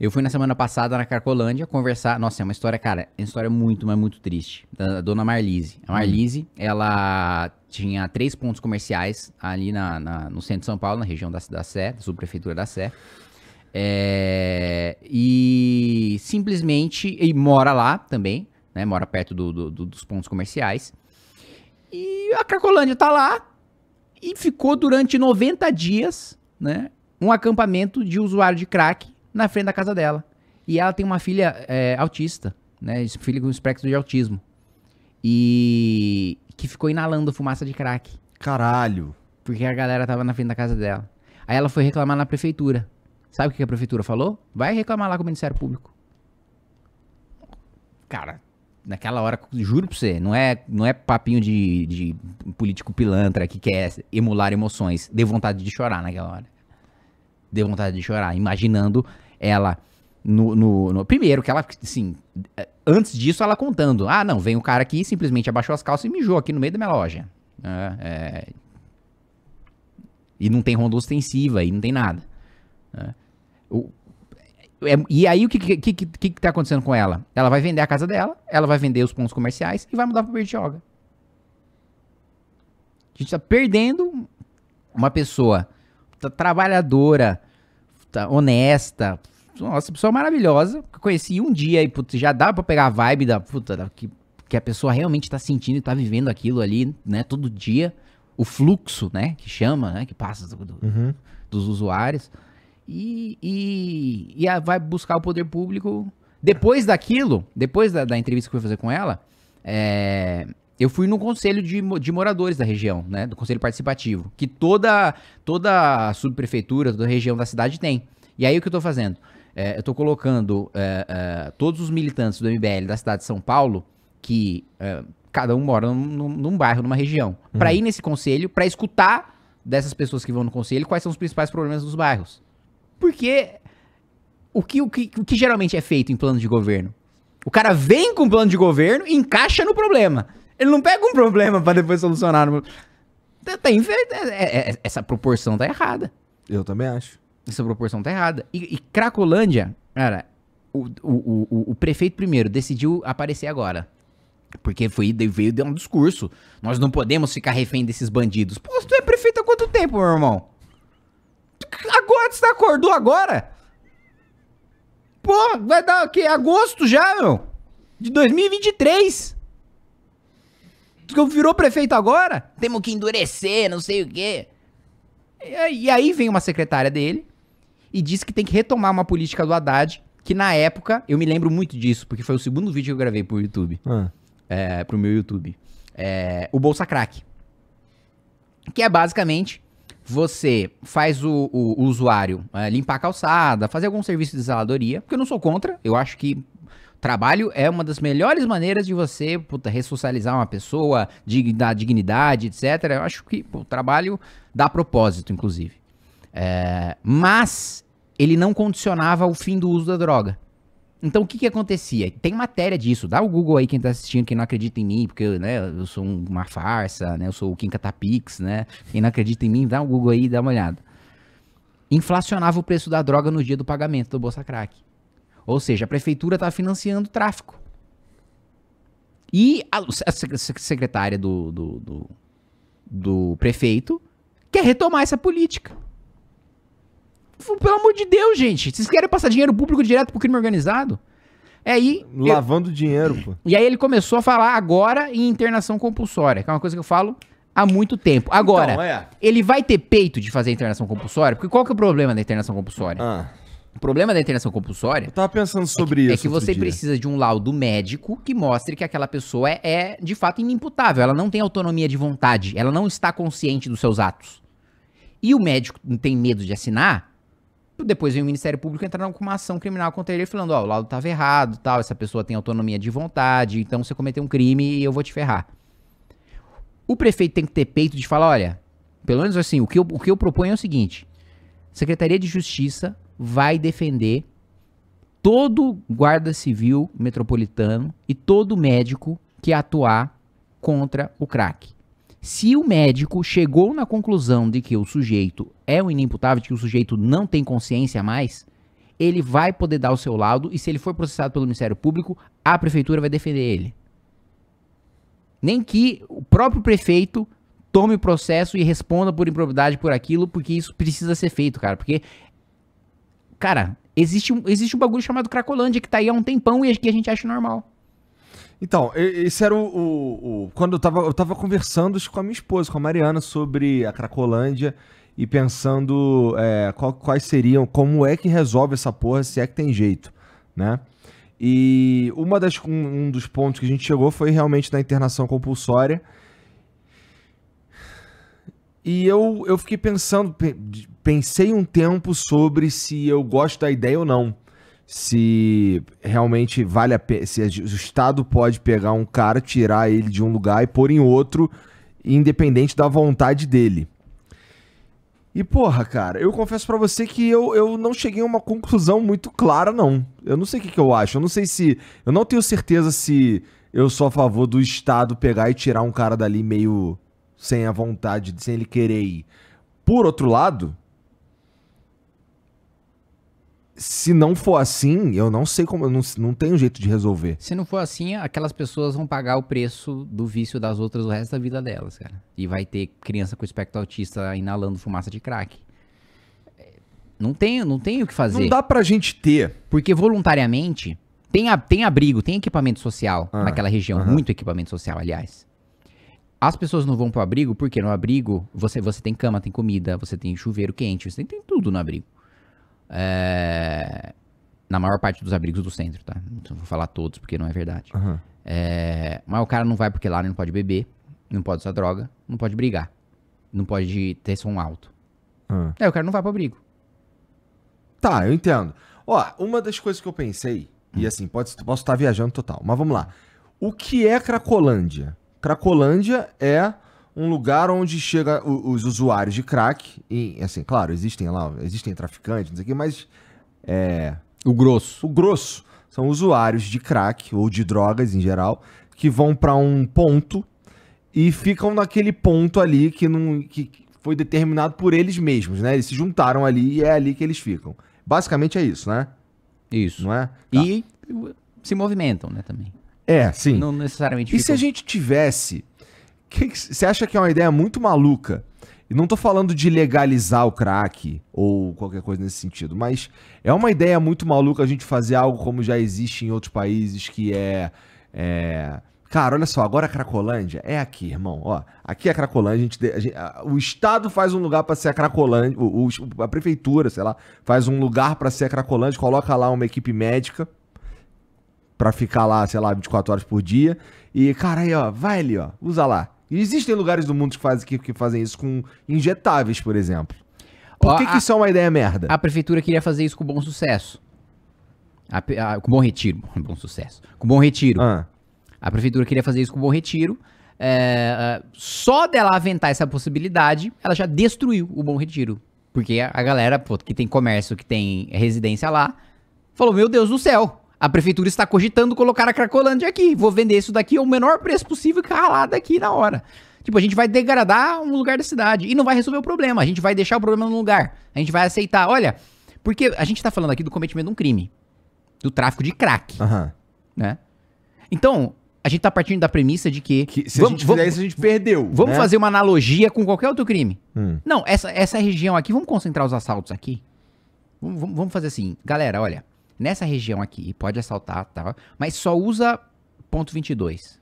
Eu fui na semana passada na Carcolândia conversar. Nossa, é uma história, cara, é uma história muito, mas muito triste. Da dona Marlise. A hum. Marlise, ela tinha três pontos comerciais ali na, na, no centro de São Paulo, na região da, da Sé, da subprefeitura da Sé. É, e simplesmente. E mora lá também, né? Mora perto do, do, do, dos pontos comerciais. E a Carcolândia tá lá e ficou durante 90 dias, né? Um acampamento de usuário de crack na frente da casa dela. E ela tem uma filha é, autista, né? Filha com espectro de autismo. E que ficou inalando fumaça de crack. Caralho. Porque a galera tava na frente da casa dela. Aí ela foi reclamar na prefeitura. Sabe o que a prefeitura falou? Vai reclamar lá com o Ministério Público. Cara, naquela hora, juro pra você, não é, não é papinho de, de político pilantra que quer emular emoções. Deu vontade de chorar naquela hora. Deu vontade de chorar, imaginando ela no, no, no, primeiro que ela assim, antes disso ela contando, ah, não, vem um cara aqui, simplesmente abaixou as calças e mijou aqui no meio da minha loja. É, é, e não tem ronda ostensiva, e não tem nada. Né. É, o, e aí o que que, que, que que tá acontecendo com ela? Ela vai vender a casa dela, ela vai vender os pontos comerciais e vai mudar para Bertioga. A gente tá perdendo uma pessoa trabalhadora, honesta. Nossa, pessoa maravilhosa. Que eu conheci um dia e putz, já dá pra pegar a vibe da puta, da, que, que a pessoa realmente tá sentindo e tá vivendo aquilo ali, né? Todo dia. O fluxo, né? Que chama, né? Que passa do, do, uhum. dos usuários. E, e, e a, vai buscar o poder público. Depois daquilo, depois da, da entrevista que eu fui fazer com ela, é, eu fui no conselho de, de moradores da região, né? Do conselho participativo, que toda toda a subprefeitura, toda a região da cidade tem. E aí o que eu tô fazendo? É, eu tô colocando é, é, todos os militantes do MBL da cidade de São Paulo, que é, cada um mora num, num, bairro, numa região, uhum. para ir nesse conselho, para escutar dessas pessoas que vão no conselho quais são os principais problemas dos bairros. Porque o que, o que, o que geralmente é feito em plano de governo? O cara vem com um plano de governo e encaixa no problema. Ele não pega um problema para depois solucionar. Tem é, é, é, Essa proporção tá errada. Eu também acho. Essa proporção tá errada. E, e Cracolândia, cara, o, o, o, o prefeito primeiro decidiu aparecer agora. Porque foi, veio de um discurso. Nós não podemos ficar refém desses bandidos. Pô, tu é prefeito há quanto tempo, meu irmão? Agora você tá acordou agora? Pô, vai dar o quê? Agosto já, meu? De 2023 virou prefeito agora? Temos que endurecer, não sei o quê. E aí vem uma secretária dele e diz que tem que retomar uma política do Haddad, que na época, eu me lembro muito disso, porque foi o segundo vídeo que eu gravei pro YouTube. Ah. É, pro meu YouTube. É, o Bolsa Crack. Que é basicamente você faz o, o, o usuário é, limpar a calçada, fazer algum serviço de zeladoria, porque eu não sou contra, eu acho que Trabalho é uma das melhores maneiras de você, puta, ressocializar uma pessoa, dar dignidade, etc. Eu acho que o trabalho dá propósito, inclusive. É, mas ele não condicionava o fim do uso da droga. Então o que que acontecia? Tem matéria disso. Dá o Google aí quem tá assistindo, quem não acredita em mim, porque né, eu sou uma farsa, né? Eu sou o Kim Catapix, né? Quem não acredita em mim, dá o Google aí, e dá uma olhada. Inflacionava o preço da droga no dia do pagamento do Bolsa Crack. Ou seja, a prefeitura está financiando o tráfico. E a, a secretária do, do, do, do prefeito quer retomar essa política. Pelo amor de Deus, gente. Vocês querem passar dinheiro público direto pro crime organizado? É aí. Lavando eu... dinheiro, pô. E aí ele começou a falar agora em internação compulsória, que é uma coisa que eu falo há muito tempo. Agora, então, é. ele vai ter peito de fazer internação compulsória? Porque qual que é o problema da internação compulsória? Ah. O problema da internação compulsória. Eu tava pensando é sobre é que, isso. É que você dia. precisa de um laudo médico que mostre que aquela pessoa é, é, de fato inimputável. Ela não tem autonomia de vontade. Ela não está consciente dos seus atos. E o médico tem medo de assinar. Depois vem o Ministério Público entrar com uma ação criminal contra ele falando: ó, oh, o laudo tava errado, tal, essa pessoa tem autonomia de vontade, então você cometeu um crime e eu vou te ferrar. O prefeito tem que ter peito de falar: olha, pelo menos assim, o que eu, o que eu proponho é o seguinte: Secretaria de Justiça vai defender todo guarda civil metropolitano e todo médico que atuar contra o crack. Se o médico chegou na conclusão de que o sujeito é um inimputável, de que o sujeito não tem consciência mais, ele vai poder dar o seu laudo e se ele for processado pelo Ministério Público, a prefeitura vai defender ele. Nem que o próprio prefeito tome o processo e responda por improbidade por aquilo, porque isso precisa ser feito, cara, porque Cara, existe um, existe um bagulho chamado Cracolândia que tá aí há um tempão e que a gente acha normal. Então, esse era o, o, o. quando eu tava, eu tava conversando com a minha esposa, com a Mariana, sobre a Cracolândia e pensando é, qual, quais seriam, como é que resolve essa porra, se é que tem jeito, né? E uma das, um, um dos pontos que a gente chegou foi realmente na internação compulsória. E eu, eu fiquei pensando, pensei um tempo sobre se eu gosto da ideia ou não. Se realmente vale a pena, se o Estado pode pegar um cara, tirar ele de um lugar e pôr em outro, independente da vontade dele. E porra, cara, eu confesso para você que eu, eu não cheguei a uma conclusão muito clara, não. Eu não sei o que, que eu acho. Eu não sei se. Eu não tenho certeza se eu sou a favor do Estado pegar e tirar um cara dali meio sem a vontade, sem ele querer ir. Por outro lado, se não for assim, eu não sei como, eu não, não tenho jeito de resolver. Se não for assim, aquelas pessoas vão pagar o preço do vício das outras o resto da vida delas, cara. E vai ter criança com espectro autista inalando fumaça de crack. É, não tem, não tenho o que fazer. Não dá pra gente ter. Porque voluntariamente, tem, a, tem abrigo, tem equipamento social ah, naquela região, uh -huh. muito equipamento social, aliás. As pessoas não vão pro abrigo porque no abrigo você, você tem cama, tem comida, você tem chuveiro quente, você tem, tem tudo no abrigo. É... Na maior parte dos abrigos do centro, tá? Não vou falar todos porque não é verdade. Uhum. É... Mas o cara não vai porque lá ele não pode beber, não pode usar droga, não pode brigar, não pode ter som alto. Uhum. É, o cara não vai pro abrigo. Tá, eu entendo. Ó, uma das coisas que eu pensei, e hum. assim, pode, posso estar viajando total, mas vamos lá. O que é Cracolândia? Cracolândia é um lugar onde chega os, usuários de crack. E, assim, claro, existem lá, existem traficantes, não sei o quê, mas. É, o grosso. O grosso. São usuários de crack ou de drogas em geral que vão para um ponto e ficam naquele ponto ali que, não, que foi determinado por eles mesmos, né? Eles se juntaram ali e é ali que eles ficam. Basicamente é isso, né? Isso. Não é? Tá. E se movimentam, né, também. É, né? sim. Não necessariamente. E se a gente tivesse. Você acha que é uma ideia muito maluca? E não tô falando de legalizar o crack ou qualquer coisa nesse sentido, mas é uma ideia muito maluca a gente fazer algo como já existe em outros países, que é. é... Cara, olha só, agora a Cracolândia é aqui, irmão. Ó, aqui é a Cracolândia, a gente, a gente a, o Estado faz um lugar para ser a Cracolândia, o, o, a prefeitura, sei lá, faz um lugar para ser a Cracolândia, coloca lá uma equipe médica para ficar lá, sei lá, 24 horas por dia. E, cara, aí, ó, vai ali, ó, usa lá. E existem lugares do mundo que, faz, que, que fazem isso com injetáveis, por exemplo. Por ó, que, a, que isso é uma ideia merda? A prefeitura queria fazer isso com bom sucesso. A, a, com bom retiro. Bom sucesso. Com bom retiro. Ah. A prefeitura queria fazer isso com bom retiro. É, é, só dela aventar essa possibilidade, ela já destruiu o Bom Retiro. Porque a galera pô, que tem comércio, que tem residência lá, falou: Meu Deus do céu, a prefeitura está cogitando colocar a Cracolândia aqui. Vou vender isso daqui ao menor preço possível e ralar daqui na hora. Tipo, a gente vai degradar um lugar da cidade e não vai resolver o problema. A gente vai deixar o problema no lugar. A gente vai aceitar. Olha, porque a gente está falando aqui do cometimento de um crime. Do tráfico de crack. Uhum. Né? Então, a gente tá partindo da premissa de que. que se vamos, a gente fizer isso, a gente perdeu. Vamos né? fazer uma analogia com qualquer outro crime. Hum. Não, essa, essa região aqui, vamos concentrar os assaltos aqui. Vamos, vamos fazer assim. Galera, olha nessa região aqui e pode assaltar, tá? Mas só usa ponto 22,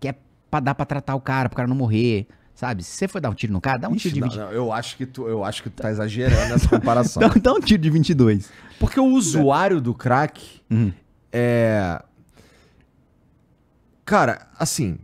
que é pra dar pra tratar o cara, pro cara não morrer, sabe? Se você for dar um tiro no cara, dá um Ixi, tiro de 22. Não, não, eu acho que tu, eu acho que tu tá exagerando essa comparação. dá, dá, um tiro de 22. Porque o usuário do crack uhum. é Cara, assim,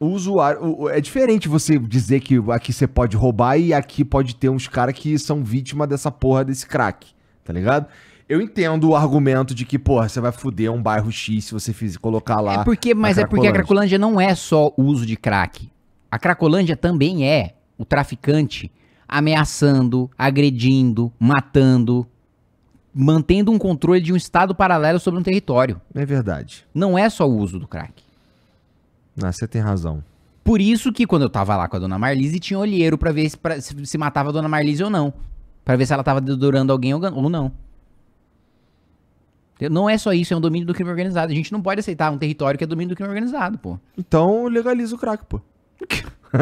o usuário. é diferente você dizer que aqui você pode roubar e aqui pode ter uns caras que são vítima dessa porra desse crack, tá ligado? Eu entendo o argumento de que, porra, você vai fuder um bairro X se você fizer, colocar lá. É porque, mas é porque a Cracolândia não é só o uso de crack. A Cracolândia também é o traficante ameaçando, agredindo, matando, mantendo um controle de um estado paralelo sobre um território. É verdade. Não é só o uso do crack. Ah, você tem razão. Por isso que quando eu tava lá com a dona Marlise, tinha olheiro para ver se, pra, se, se matava a dona Marlise ou não. para ver se ela tava dedurando alguém ou não. Não é só isso, é um domínio do crime organizado. A gente não pode aceitar um território que é domínio do crime organizado, pô. Então legaliza o crack, pô.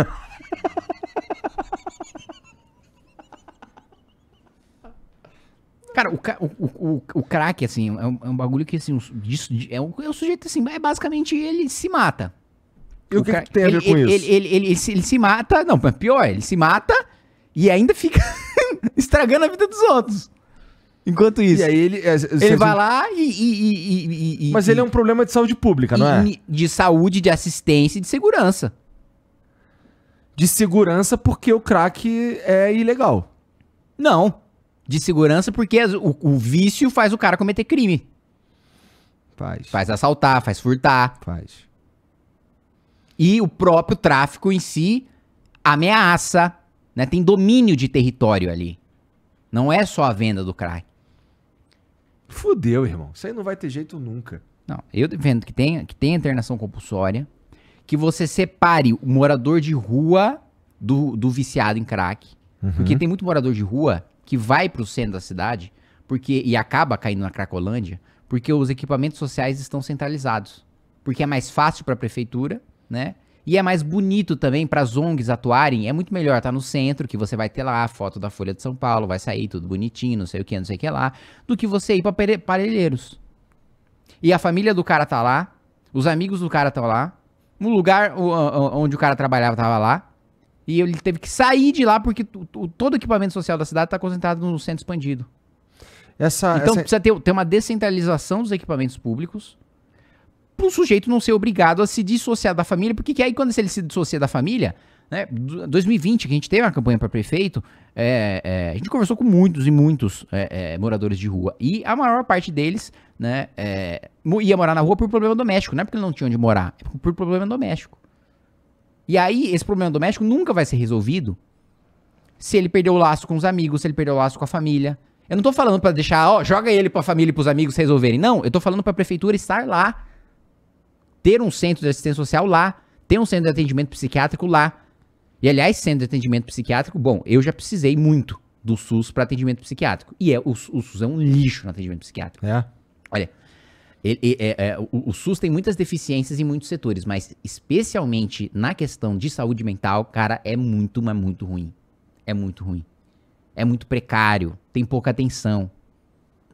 Cara, o, o, o, o crack, assim, é um, é um, bagulho que, assim, é, um, é um sujeito, assim, é basicamente ele se mata. E o, o que, crack, que, tem a ver ele, com ele, isso? Ele, ele, se, ele, se, mata, não, pior, ele se mata e ainda fica estragando a vida dos outros. Enquanto isso. E aí ele. É, ele vai lá e, e, e, e Mas ele é um problema de saúde pública, não é? De saúde, de assistência e de segurança. De segurança porque o crack é ilegal. Não. De segurança porque o, o vício faz o cara cometer crime. Faz. Faz assaltar, faz furtar. Faz. E o próprio tráfico em si ameaça, né? Tem domínio de território ali. Não é só a venda do crack. Fudeu, irmão. Isso aí não vai ter jeito nunca. Não, eu defendo que tenha, que tenha internação compulsória, que você separe o morador de rua do, do viciado em crack. Uhum. Porque tem muito morador de rua que vai pro centro da cidade porque e acaba caindo na Cracolândia porque os equipamentos sociais estão centralizados. Porque é mais fácil para a prefeitura, né? E é mais bonito também para as ONGs atuarem, é muito melhor tá no centro, que você vai ter lá a foto da Folha de São Paulo, vai sair tudo bonitinho, não sei o que, não sei o que lá, do que você ir para Parelheiros. E a família do cara tá lá, os amigos do cara estão lá, no lugar onde o cara trabalhava tava lá, e ele teve que sair de lá porque todo o equipamento social da cidade está concentrado no centro expandido. Essa, então essa... precisa ter, ter uma descentralização dos equipamentos públicos um sujeito não ser obrigado a se dissociar da família, porque que aí quando ele se dissocia da família, né, 2020, que a gente teve uma campanha para prefeito, é, é, a gente conversou com muitos e muitos é, é moradores de rua. E a maior parte deles né, é, ia morar na rua por problema doméstico. Não é porque ele não tinha onde morar, é por problema doméstico. E aí, esse problema doméstico nunca vai ser resolvido se ele perdeu o laço com os amigos, se ele perdeu o laço com a família. Eu não tô falando para deixar, ó, joga ele pra família e pros amigos resolverem. Não, eu tô falando pra prefeitura estar lá ter um centro de assistência social lá, ter um centro de atendimento psiquiátrico lá. E aliás, centro de atendimento psiquiátrico, bom, eu já precisei muito do SUS para atendimento psiquiátrico. E é, o, o, SUS é um lixo no atendimento psiquiátrico. É. Olha, ele, ele, é, é, o, o, SUS tem muitas deficiências em muitos setores, mas especialmente na questão de saúde mental, cara, é muito, mas muito ruim. É muito ruim. É muito precário, tem pouca atenção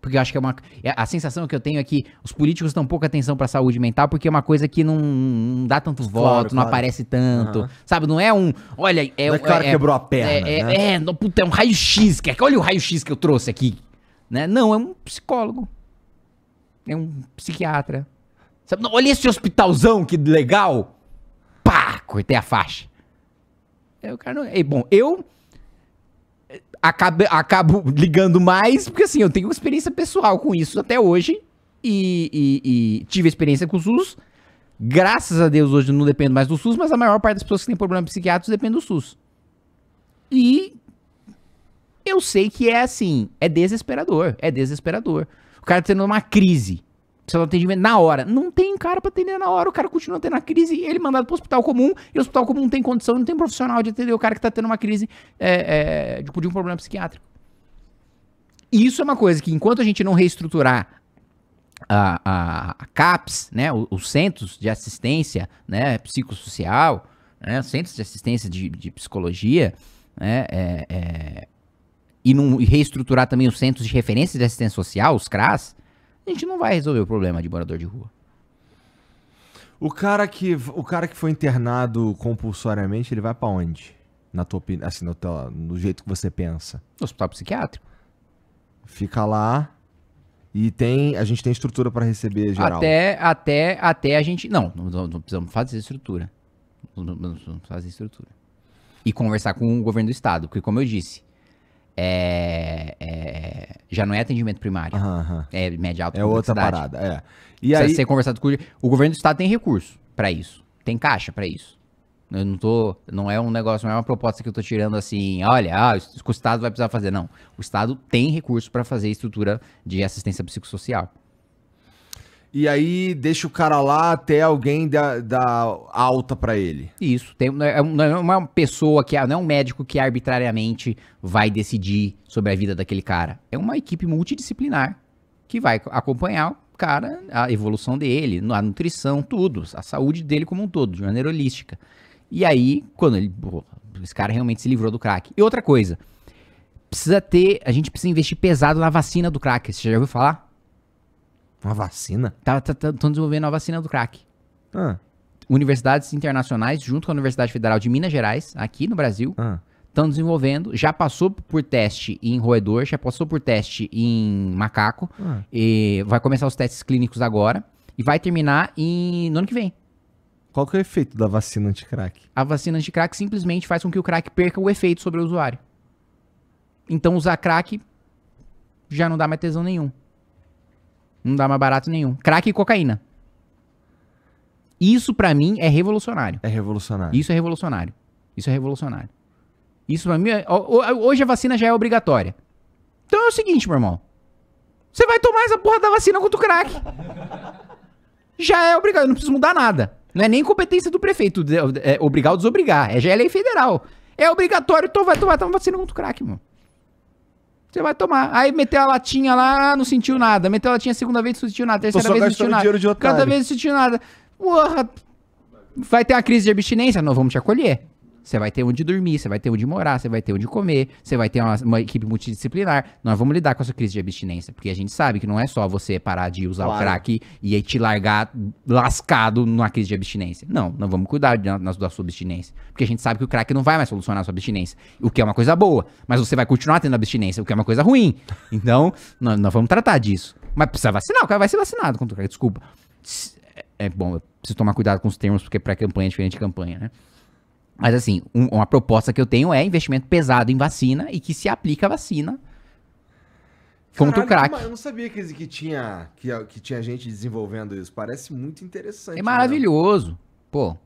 porque eu acho que é uma. É, a sensação que eu tenho é que os políticos dão pouca atenção pra saúde mental, porque é uma coisa que não, não dá tanto claro, voto, claro. não aparece tanto. Uhum. Sabe? Não é um. Olha, é. Não é claro é, quebrou a perna. É, é né? é, é, não, puta, é um raio-x. Olha o raio-x que eu trouxe aqui. Né? Não, é um psicólogo. É um psiquiatra. Sabe? Não, olha esse hospitalzão, que legal. Pá, cortei a faixa. É, o cara não... é, bom, eu acabo, acabo ligando mais, porque assim, eu tenho experiência pessoal com isso até hoje. E, e, e tive experiência com o SUS. Graças a Deus hoje não dependo mais do SUS, mas a maior parte das pessoas que têm problemas psiquiátricos depende do SUS. E eu sei que é assim, é desesperador, é desesperador. O cara tendo uma crise precisa do atendimento na hora. Não tem cara para atender na hora, o cara continua tendo a crise, ele é mandado pro hospital comum, e o hospital comum não tem condição, não tem profissional de atender o cara que tá tendo uma crise é, é, de, de um problema psiquiátrico. E isso é uma coisa que, enquanto a gente não reestruturar a, a, a CAPS, né, os, centros de assistência né, psicossocial, né, centros de assistência de, de psicologia, né, é, é, e, não, reestruturar também os centros de referência de assistência social, os CRAS, a gente não vai resolver o problema de morador de rua. O cara que, o cara que foi internado compulsoriamente, ele vai para onde? Na tua opinião, assim, no, teu, no jeito que você pensa. No hospital psiquiátrico. Fica lá e tem, a gente tem estrutura para receber geral. Até, até, até a gente, não, não, não precisamos fazer estrutura. Não, não precisamos fazer estrutura. E conversar com o governo do estado, porque como eu disse, é, é, já não é atendimento primário. Aham, É média alta. É outra parada, é. E aí... ser conversado com o... O governo do estado tem recurso para isso. Tem caixa para isso. Eu não tô... Não é um negócio, não é uma proposta que eu tô tirando assim, olha, ah, o Estado vai precisar fazer. Não. O Estado tem recurso para fazer estrutura de assistência psicossocial e aí deixa o cara lá até alguém dar da alta para ele. Isso. Tem, não, é, é, é uma pessoa que. É, não é um médico que arbitrariamente vai decidir sobre a vida daquele cara. É uma equipe multidisciplinar que vai acompanhar o cara, a evolução dele, a nutrição, tudo, a saúde dele como um todo, de maneira holística. E aí, quando ele. esse cara realmente se livrou do crack. E outra coisa. Precisa ter. A gente precisa investir pesado na vacina do crack. Você já ouviu falar? Uma vacina? Estão tá, tá, tá, desenvolvendo a vacina do crack. Ah. Universidades internacionais, junto com a Universidade Federal de Minas Gerais, aqui no Brasil, estão ah. desenvolvendo. Já passou por teste em roedor, já passou por teste em macaco. Ah. E vai começar os testes clínicos agora. E vai terminar em, no ano que vem. Qual que é o efeito da vacina anti-crack? A vacina anti-crack simplesmente faz com que o crack perca o efeito sobre o usuário. Então usar crack já não dá mais tesão nenhum. Não dá mais barato nenhum. Crack e cocaína. Isso para mim é revolucionário. É revolucionário. Isso é revolucionário. Isso é revolucionário. Isso pra mim é... Hoje a vacina já é obrigatória. Então é o seguinte, meu irmão. Você vai tomar essa porra da vacina contra o crack. já é obrigado, não precisa mudar nada. Não é nem competência do prefeito é obrigar ou desobrigar. É já é lei federal. É obrigatório, então vai tomar vacina contra o crack, mano. Você vai tomar. Aí meteu a latinha lá, não sentiu nada. Meteu a latinha a segunda vez, não sentiu nada. Terceira vez, não sentiu nada. Cada vez, não sentiu nada. Porra. Vai ter uma crise de abstinência? Não vamos te acolher. Você vai ter onde dormir, você vai ter onde morar, você vai ter onde comer, você vai ter uma, uma, equipe multidisciplinar. Nós vamos lidar com essa crise de abstinência, porque a gente sabe que não é só você parar de usar claro. o crack e te largar lascado numa crise de abstinência. Não, nós vamos cuidar da, da sua abstinência, porque a gente sabe que o crack não vai mais solucionar a sua abstinência, o que é uma coisa boa, mas você vai continuar tendo abstinência, o que é uma coisa ruim. Então, nós, nós vamos tratar disso. Mas precisa vacinar, o cara vai ser vacinado contra o crack, desculpa. É, é bom, eu preciso tomar cuidado com os termos, porque pré-campanha é diferente de campanha, né? Mas assim, um, uma proposta que eu tenho é investimento pesado em vacina e que se aplica a vacina contra o crack. Eu não sabia que, que, tinha, que, que tinha gente desenvolvendo isso. Parece muito interessante. É maravilhoso. Né? Pô,